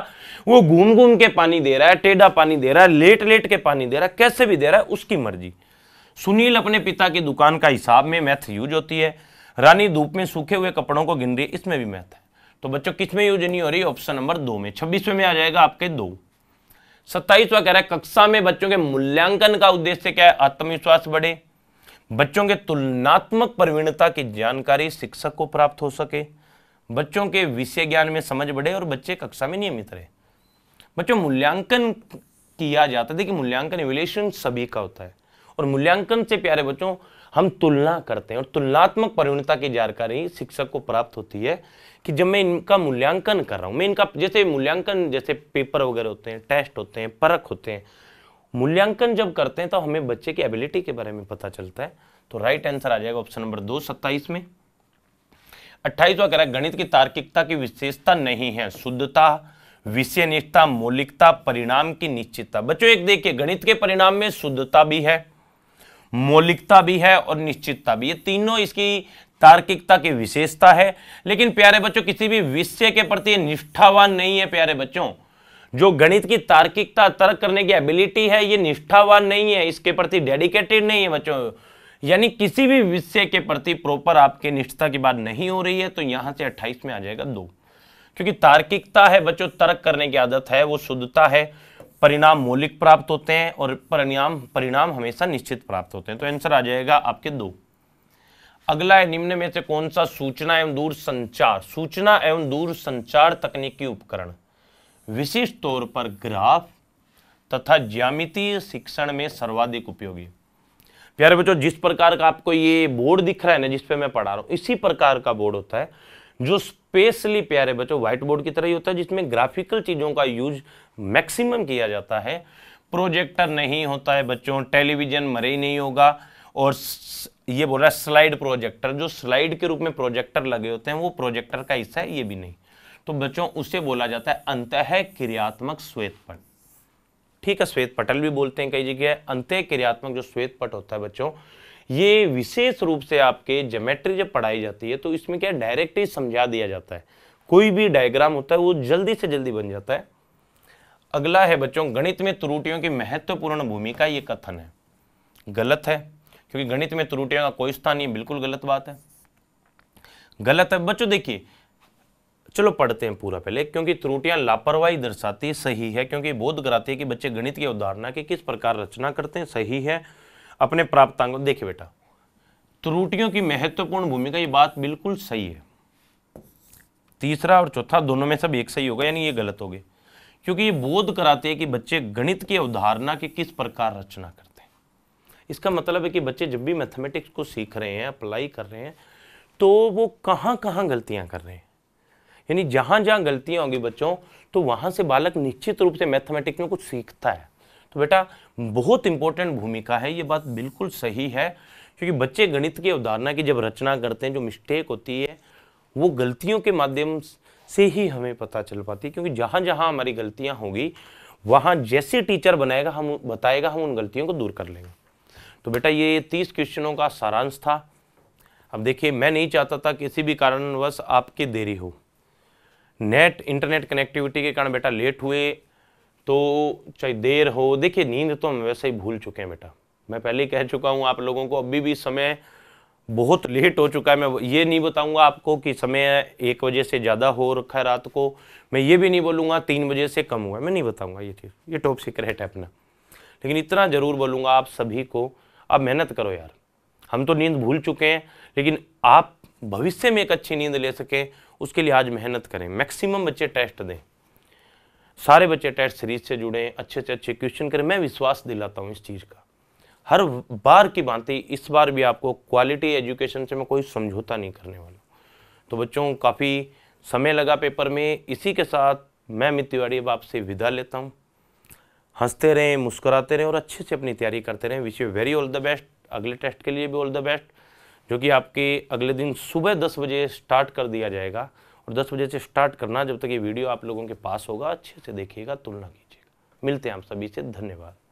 वो घूम घूम के पानी दे रहा है टेढ़ा पानी दे रहा है लेट लेट के पानी दे रहा है कैसे भी दे रहा है उसकी मर्जी सुनील अपने पिता की दुकान का हिसाब में मैथ यूज होती है रानी धूप में सूखे हुए कपड़ों को गिन रही है इसमें भी मैथ है तो बच्चों किस में यूज नहीं हो रही ऑप्शन नंबर दो में छब्बीसवें में आ जाएगा आपके दो सत्ताईसवा कह रहा है कक्षा में बच्चों के मूल्यांकन का उद्देश्य क्या है आत्मविश्वास बढ़े बच्चों के तुलनात्मक प्रवीणता की जानकारी शिक्षक को प्राप्त हो सके बच्चों के विषय ज्ञान में समझ बढ़े और बच्चे कक्षा में नियमित रहे बच्चों मूल्यांकन किया जाता है देखिए मूल्यांकन इवेल्यूशन सभी का होता है और मूल्यांकन से प्यारे बच्चों हम तुलना करते हैं और तुलनात्मक परिणता की जानकारी शिक्षक को प्राप्त होती है कि जब मैं इनका मूल्यांकन कर रहा हूँ मैं इनका जैसे मूल्यांकन जैसे पेपर वगैरह होते हैं टेस्ट होते हैं परख होते हैं मूल्यांकन जब करते हैं तो हमें बच्चे की एबिलिटी के बारे में पता चलता है तो राइट आंसर आ जाएगा ऑप्शन नंबर दो सत्ताईस में अट्ठाईसवा कह रहा है गणित की तार्किकता की विशेषता नहीं है शुद्धता विषय निष्ठा मौलिकता परिणाम की निश्चितता बच्चों एक देखिए गणित के परिणाम में शुद्धता भी है मौलिकता भी है और निश्चितता भी ये तीनों इसकी तार्किकता की विशेषता है लेकिन प्यारे बच्चों किसी भी विषय के प्रति निष्ठावान नहीं है प्यारे बच्चों जो गणित की तार्किकता तर्क करने की एबिलिटी है ये निष्ठावान नहीं है इसके प्रति डेडिकेटेड नहीं है बच्चों यानी किसी भी विषय के प्रति प्रॉपर आपके निष्ठा की बात नहीं हो रही है तो यहां से 28 में आ जाएगा दो क्योंकि तार्किकता है बच्चों तर्क करने की आदत है वो शुद्धता है परिणाम मौलिक प्राप्त होते हैं और परिणाम परिणाम हमेशा निश्चित प्राप्त होते हैं तो आंसर आ जाएगा आपके दो अगला है निम्न में से कौन सा सूचना एवं दूर संचार सूचना एवं दूर संचार तकनीकी उपकरण विशिष्ट तौर पर ग्राफ तथा ज्यामितीय शिक्षण में सर्वाधिक उपयोगी प्यारे बच्चों जिस प्रकार का आपको ये बोर्ड दिख रहा है ना जिसपे मैं पढ़ा रहा हूं इसी प्रकार का बोर्ड होता है जो स्पेशली प्यारे बच्चों व्हाइट बोर्ड की तरह ही होता है जिसमें ग्राफिकल चीज़ों का यूज मैक्सिमम किया जाता है प्रोजेक्टर नहीं होता है बच्चों टेलीविजन मरे ही नहीं होगा और ये बोल रहा है स्लाइड प्रोजेक्टर जो स्लाइड के रूप में प्रोजेक्टर लगे होते हैं वो प्रोजेक्टर का हिस्सा है ये भी नहीं तो बच्चों उसे बोला जाता है अंतः क्रियात्मक श्वेत पट ठीक है श्वेत पटल भी बोलते हैं कई जगह अंत क्रियात्मक जो श्वेत पट होता है बच्चों ये विशेष रूप से आपके ज्योमेट्री जब पढ़ाई जाती है तो इसमें क्या डायरेक्ट ही समझा दिया जाता है कोई भी डायग्राम होता है वो जल्दी से जल्दी बन जाता है अगला है बच्चों गणित में त्रुटियों की महत्वपूर्ण भूमिका ये कथन है गलत है क्योंकि गणित में त्रुटियों का कोई स्थान नहीं बिल्कुल गलत बात है गलत है बच्चों देखिए चलो पढ़ते हैं पूरा पहले क्योंकि त्रुटियां लापरवाही दर्शाती सही है क्योंकि बोध कराती है कि बच्चे गणित की उदाहरण की किस प्रकार रचना करते हैं सही है अपने प्राप्तांक देखिए बेटा त्रुटियों की महत्वपूर्ण भूमिका ये बात बिल्कुल सही है तीसरा और चौथा दोनों में सब एक सही होगा यानी ये गलत हो क्योंकि ये बोध कराते हैं कि बच्चे गणित की अवधारणा की किस प्रकार रचना करते हैं इसका मतलब है कि बच्चे जब भी मैथमेटिक्स को सीख रहे हैं अप्लाई कर रहे हैं तो वो कहाँ कहाँ गलतियाँ कर रहे हैं यानी जहाँ जहाँ गलतियाँ होंगी बच्चों तो वहाँ से बालक निश्चित रूप से मैथमेटिक्स में कुछ सीखता है तो बेटा बहुत इंपॉर्टेंट भूमिका है ये बात बिल्कुल सही है क्योंकि बच्चे गणित की अवधारणा की जब रचना करते हैं जो मिस्टेक होती है वो गलतियों के माध्यम से ही हमें पता चल पाती है क्योंकि जहाँ जहाँ हमारी गलतियाँ होंगी वहाँ जैसे टीचर बनाएगा हम बताएगा हम उन गलतियों को दूर कर लेंगे तो बेटा ये तीस क्वेश्चनों का सारांश था अब देखिए मैं नहीं चाहता था किसी भी कारणवश आपकी देरी हो नेट इंटरनेट कनेक्टिविटी के कारण बेटा लेट हुए तो चाहे देर हो देखिए नींद तो हम वैसे ही भूल चुके हैं बेटा मैं पहले ही कह चुका हूँ आप लोगों को अभी भी समय बहुत लेट हो चुका है मैं ये नहीं बताऊंगा आपको कि समय एक बजे से ज़्यादा हो रखा है रात को मैं ये भी नहीं बोलूँगा तीन बजे से कम हुआ है मैं नहीं बताऊँगा ये चीज़ ये टॉप सीक्रेट है अपना लेकिन इतना ज़रूर बोलूँगा आप सभी को आप मेहनत करो यार हम तो नींद भूल चुके हैं लेकिन आप भविष्य में एक अच्छी नींद ले सकें उसके लिए आज मेहनत करें मैक्सिमम बच्चे टेस्ट दें सारे बच्चे टेस्ट सीरीज से जुड़ें अच्छे से अच्छे क्वेश्चन करें मैं विश्वास दिलाता हूँ इस चीज़ का हर बार की भांति इस बार भी आपको क्वालिटी एजुकेशन से मैं कोई समझौता नहीं करने वाला तो बच्चों काफ़ी समय लगा पेपर में इसी के साथ मैं अमित तिवारी अब आपसे विदा लेता हूँ हंसते रहें मुस्कुराते रहें और अच्छे से अपनी तैयारी करते रहें wish you very all the best अगले टेस्ट के लिए भी ऑल द बेस्ट जो कि आपके अगले दिन सुबह दस बजे स्टार्ट कर दिया जाएगा और दस बजे से स्टार्ट करना जब तक ये वीडियो आप लोगों के पास होगा अच्छे से देखिएगा तुलना कीजिएगा मिलते हैं आप सभी से धन्यवाद